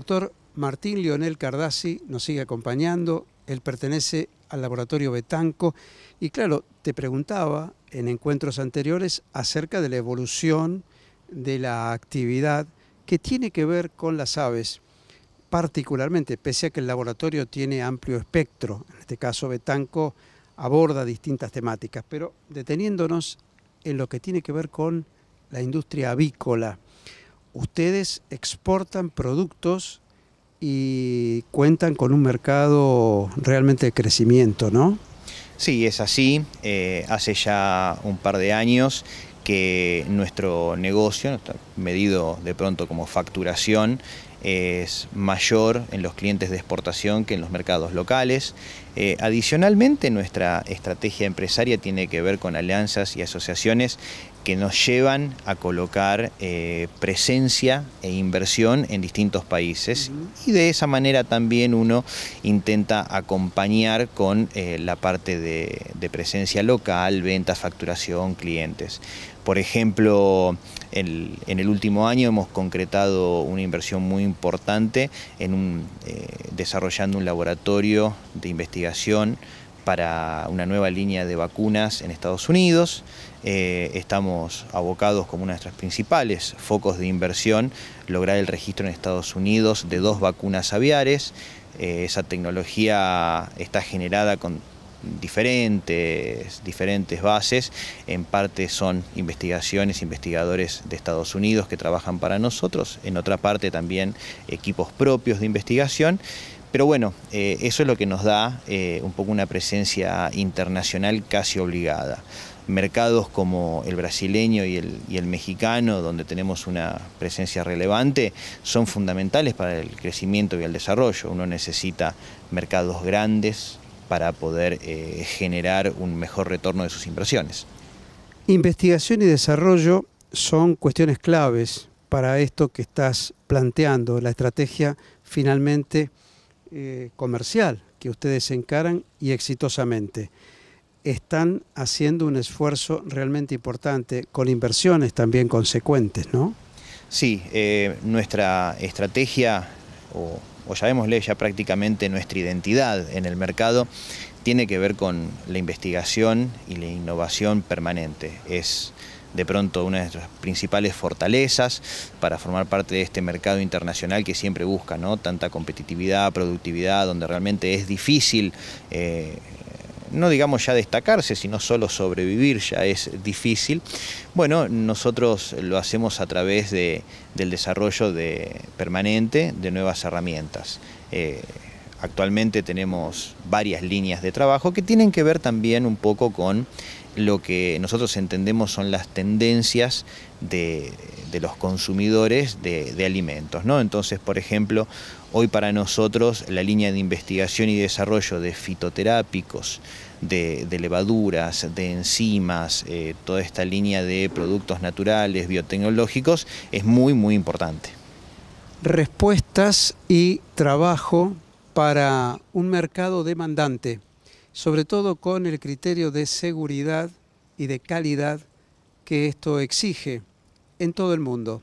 doctor Martín Lionel Cardassi nos sigue acompañando. Él pertenece al laboratorio Betanco. Y claro, te preguntaba en encuentros anteriores acerca de la evolución de la actividad que tiene que ver con las aves, particularmente, pese a que el laboratorio tiene amplio espectro. En este caso, Betanco aborda distintas temáticas, pero deteniéndonos en lo que tiene que ver con la industria avícola ustedes exportan productos y cuentan con un mercado realmente de crecimiento, ¿no? Sí, es así. Eh, hace ya un par de años que nuestro negocio, medido de pronto como facturación, es mayor en los clientes de exportación que en los mercados locales. Eh, adicionalmente, nuestra estrategia empresaria tiene que ver con alianzas y asociaciones que nos llevan a colocar eh, presencia e inversión en distintos países y de esa manera también uno intenta acompañar con eh, la parte de, presencia local, ventas, facturación, clientes. Por ejemplo, en el último año hemos concretado una inversión muy importante en un, eh, desarrollando un laboratorio de investigación para una nueva línea de vacunas en Estados Unidos. Eh, estamos abocados como uno de nuestros principales focos de inversión, lograr el registro en Estados Unidos de dos vacunas aviares. Eh, esa tecnología está generada con diferentes, diferentes bases, en parte son investigaciones, investigadores de Estados Unidos que trabajan para nosotros, en otra parte también equipos propios de investigación, pero bueno, eh, eso es lo que nos da eh, un poco una presencia internacional casi obligada. Mercados como el brasileño y el, mexicano, donde tenemos una presencia relevante, son fundamentales para el crecimiento y el desarrollo. Uno necesita mercados grandes para poder eh, generar un mejor retorno de sus inversiones. Investigación y desarrollo son cuestiones claves para esto que estás planteando, la estrategia finalmente eh, comercial que ustedes encaran y exitosamente. Están haciendo un esfuerzo realmente importante con inversiones también consecuentes, ¿no? Sí, eh, nuestra estrategia, o, o llamémosle ya prácticamente nuestra identidad en el mercado, tiene que ver con la investigación y la innovación permanente. Es de pronto una de nuestras principales fortalezas para formar parte de este mercado internacional que siempre busca ¿no? tanta competitividad, productividad, donde realmente es difícil eh, no digamos ya destacarse, sino solo sobrevivir ya es difícil. Bueno, nosotros lo hacemos a través de, del desarrollo de, permanente de nuevas herramientas. Eh, actualmente tenemos varias líneas de trabajo que tienen que ver también un poco con lo que nosotros entendemos son las tendencias de, los consumidores de, alimentos. ¿no? Entonces, por ejemplo, hoy para nosotros la línea de investigación y desarrollo de fitoterápicos, de, levaduras, de enzimas, eh, toda esta línea de productos naturales, biotecnológicos, es muy, muy importante. Respuestas y trabajo para un mercado demandante sobre todo con el criterio de seguridad y de calidad que esto exige en todo el mundo.